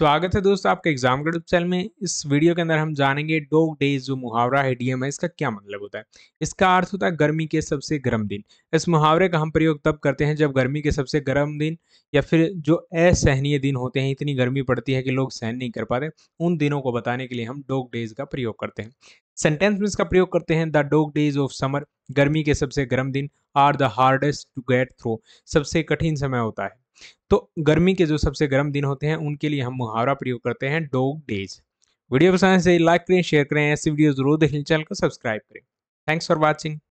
स्वागत है दोस्तों आपके एग्जाम ग्रुप चैनल में इस वीडियो के अंदर हम जानेंगे डोग डेज जो मुहावरा है डीएम है इसका क्या मतलब होता है इसका अर्थ होता है गर्मी के सबसे गर्म दिन इस मुहावरे का हम प्रयोग तब करते हैं जब गर्मी के सबसे गर्म दिन या फिर जो असहनीय दिन होते हैं इतनी गर्मी पड़ती है कि लोग सहन नहीं कर पाते उन दिनों को बताने के लिए हम डोग डेज का प्रयोग करते हैं सेंटेंस में इसका प्रयोग करते हैं the dog days of summer गर्मी के सबसे गर्म दिन are the hardest to get through सबसे कठिन समय होता है तो गर्मी के जो सबसे गर्म दिन होते हैं उनके लिए हम मुहावरा प्रयोग करते हैं डॉग डेज वीडियो पसंद से तो लाइक करें शेयर करें ऐसी वीडियो जरूर देखें चैनल को सब्सक्राइब करें थैंक्स फॉर वॉचिंग